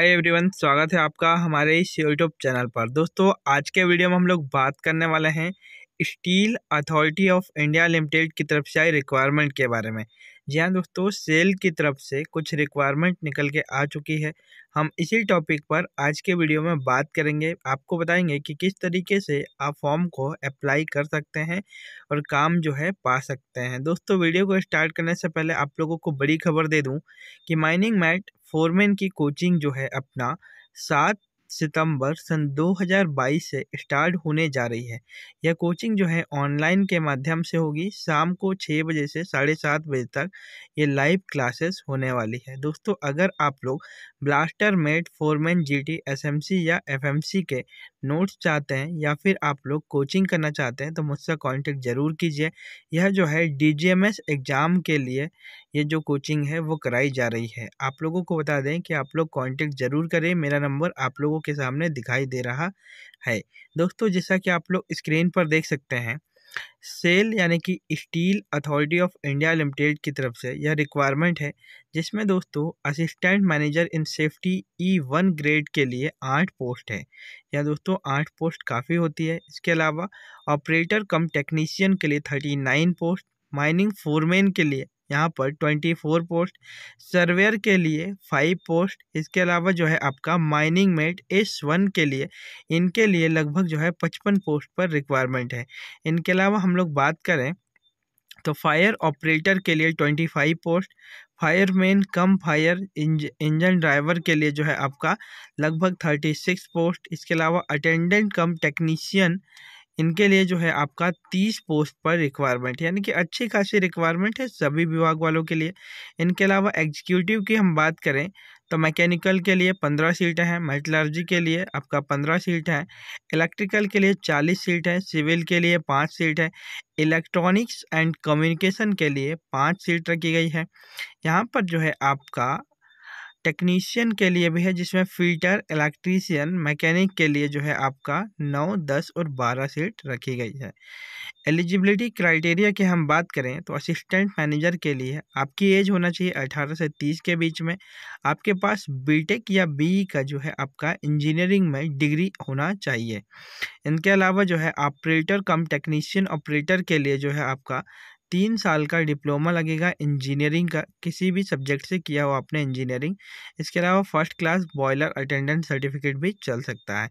hi everyone स्वागत है आपका हमारे इस यूट्यूब चैनल पर दोस्तों आज के वीडियो में हम लोग बात करने वाले हैं Steel Authority of India Limited की तरफ से आई रिक्वायरमेंट के बारे में जी हाँ दोस्तों सेल की तरफ से कुछ रिक्वायरमेंट निकल के आ चुकी है हम इसी टॉपिक पर आज के वीडियो में बात करेंगे आपको बताएंगे कि किस तरीके से आप फॉर्म को अप्लाई कर सकते हैं और काम जो है पा सकते हैं दोस्तों वीडियो को स्टार्ट करने से पहले आप लोगों को बड़ी खबर दे दूं कि माइनिंग मैट फोरमैन की कोचिंग जो है अपना सात सितंबर सन 2022 से स्टार्ट होने जा रही है यह कोचिंग जो है ऑनलाइन के माध्यम से होगी शाम को छः बजे से साढ़े सात बजे तक ये लाइव क्लासेस होने वाली है दोस्तों अगर आप लोग blaster mate foreman GT SMC या एफएमसी के नोट्स चाहते हैं या फिर आप लोग कोचिंग करना चाहते हैं तो मुझसे कॉन्टेक्ट ज़रूर कीजिए यह जो है डी एग्ज़ाम के लिए ये जो कोचिंग है वो कराई जा रही है आप लोगों को बता दें कि आप लोग कॉन्टेक्ट ज़रूर करें मेरा नंबर आप लोगों लोगों के सामने दिखाई दे रहा है दोस्तों जैसा कि आप लोग स्क्रीन पर देख सकते हैं सेल यानी कि Steel Authority of India Limited की तरफ से यह रिक्वायरमेंट है जिसमें दोस्तों assistant manager in safety E one grade के लिए आठ पोस्ट है या दोस्तों आठ पोस्ट काफ़ी होती है इसके अलावा ऑपरेटर कम टेक्नीशियन के लिए thirty nine post mining foreman के लिए यहाँ पर ट्वेंटी फोर पोस्ट सर्वेयर के लिए फाइव पोस्ट इसके अलावा जो है आपका माइनिंग मेट एस वन के लिए इनके लिए लगभग जो है पचपन पोस्ट पर रिक्वायरमेंट है इनके अलावा हम लोग बात करें तो फायर ऑपरेटर के लिए twenty five post fireman cum fire इंज इंजन ड्राइवर के लिए जो है आपका लगभग थर्टी सिक्स पोस्ट इसके अलावा अटेंडेंट कम टेक्नीशियन इनके लिए जो है आपका तीस पोस्ट पर रिक्वायरमेंट यानी कि अच्छी खासी रिक्वायरमेंट है सभी विभाग वालों के लिए इनके अलावा एग्जीक्यूटिव की हम बात करें तो मैकेनिकल के लिए पंद्रह सीट हैं मेटलर्जी के लिए आपका पंद्रह सीट है इलेक्ट्रिकल के लिए चालीस सीट है सिविल के लिए पाँच सीट है इलेक्ट्रॉनिक्स एंड कम्युनिकेशन के लिए पाँच सीट रखी गई है यहाँ पर जो है आपका टेक्नीशियन के लिए भी है जिसमें फिल्टर इलेक्ट्रीशियन मैकेनिक के लिए जो है आपका नौ दस और बारह सीट रखी गई है एलिजिबिलिटी क्राइटेरिया की हम बात करें तो असिस्टेंट मैनेजर के लिए आपकी एज होना चाहिए अठारह से तीस के बीच में आपके पास बीटेक या बीई e का जो है आपका इंजीनियरिंग में डिग्री होना चाहिए इनके अलावा जो है ऑपरेटर कम टेक्नीशियन ऑपरेटर के लिए जो है आपका तीन साल का डिप्लोमा लगेगा इंजीनियरिंग का किसी भी सब्जेक्ट से किया हो आपने इंजीनियरिंग इसके अलावा first class boiler attendant certificate भी चल सकता है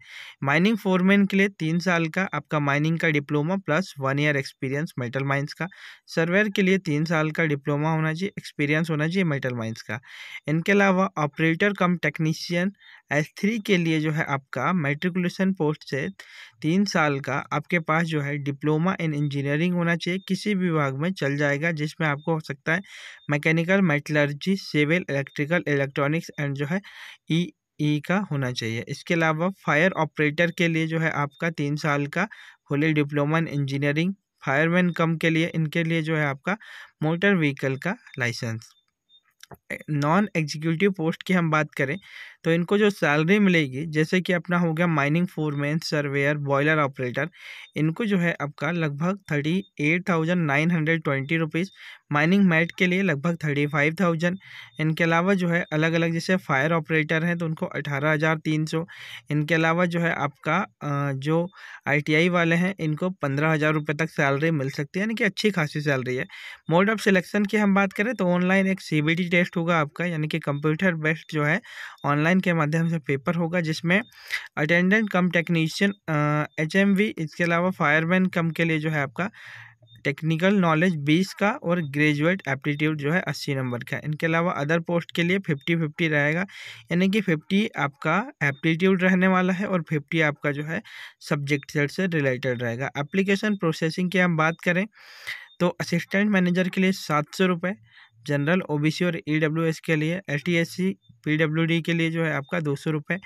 माइनिंग फोरमैन के लिए तीन साल का आपका माइनिंग का diploma plus one year experience metal mines का सर्वेयर के लिए तीन साल का डिप्लोमा होना चाहिए एक्सपीरियंस होना चाहिए मेटल माइंस का इनके अलावा operator cum technician S three के लिए जो है आपका मेट्रिकुलेशन पोस्ट से तीन साल का आपके पास जो है डिप्लोमा इन इंजीनियरिंग होना चाहिए किसी भी विभाग में चल जाएगा जिसमें आपको हो सकता है mechanical metallurgy civil electrical electronics and जो है ई e ई e का होना चाहिए इसके अलावा फायर ऑपरेटर के लिए जो है आपका तीन साल का होली diploma in engineering fireman cum के लिए इनके लिए जो है आपका मोटर व्हीकल का लाइसेंस नॉन एग्जीक्यूटिव पोस्ट की हम बात करें तो इनको जो सैलरी मिलेगी जैसे कि अपना हो गया mining foreman surveyor boiler operator इनको जो है आपका लगभग thirty eight thousand nine hundred twenty rupees mining mate के लिए लगभग थर्टी फाइव थाउजेंड इनके अलावा जो है अलग अलग जैसे फायर ऑपरेटर हैं तो उनको अठारह हज़ार तीन सौ इनके अलावा जो है आपका जो आई वाले हैं इनको पंद्रह हज़ार रुपये तक सैलरी मिल सकती है यानी कि अच्छी खासी सैलरी है मोड ऑफ सिलेक्शन की हम बात करें तो ऑनलाइन एक सी बी टी टेस्ट होगा आपका यानी कि कंप्यूटर बेस्ड जो है ऑनलाइन के माध्यम से पेपर होगा जिसमें attendant cum technician H M V इसके अलावा फायरमैन कम के लिए जो है आपका टेक्निकल नॉलेज बीस का और ग्रेजुएट एप्टीट्यूड जो है अस्सी नंबर का इनके अलावा अदर पोस्ट के लिए फिफ्टी फिफ्टी रहेगा यानी कि फिफ्टी आपका एप्टीट्यूड रहने वाला है और फिफ्टी आपका जो है सब्जेक्ट से रिलेटेड रहेगा एप्लीकेशन प्रोसेसिंग की हम बात करें तो असिस्टेंट मैनेजर के लिए सात सौ रुपये जनरल ओबीसी और ईडब्ल्यूएस e के लिए एलटीएससी पीडब्ल्यूडी के लिए जो है आपका दो सौ रुपये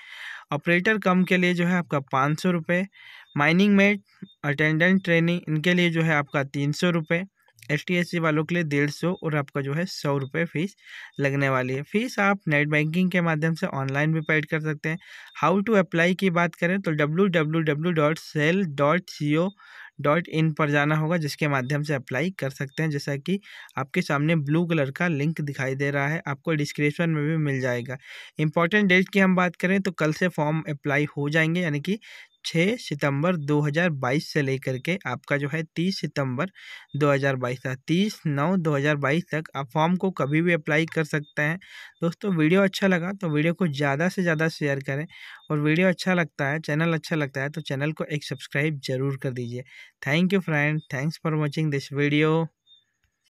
ऑपरेटर कम के लिए जो है आपका पाँच सौ रुपये माइनिंग मेट अटेंडेंट ट्रेनिंग इनके लिए जो है आपका तीन सौ रुपये एस टी वालों के लिए डेढ़ सौ और आपका जो है सौ रुपये फ़ीस लगने वाली है फ़ीस आप नेट बैंकिंग के माध्यम से ऑनलाइन भी पेड कर सकते हैं हाउ टू अप्लाई की बात करें तो W W W dot cell dot O dot in पर जाना होगा जिसके माध्यम से अप्लाई कर सकते हैं जैसा कि आपके सामने ब्लू कलर का लिंक दिखाई दे रहा है आपको डिस्क्रिप्शन में भी मिल जाएगा इंपॉर्टेंट डेट की हम बात करें तो कल से फॉर्म अप्लाई हो जाएंगे यानी कि छः सितंबर 2022 से लेकर के आपका जो है तीस सितंबर 2022 तक तीस नौ 2022 तक आप फॉर्म को कभी भी अप्लाई कर सकते हैं दोस्तों वीडियो अच्छा लगा तो वीडियो को ज़्यादा से ज़्यादा शेयर करें और वीडियो अच्छा लगता है चैनल अच्छा लगता है तो चैनल को एक सब्सक्राइब ज़रूर कर दीजिए thank you friend thanks for watching this video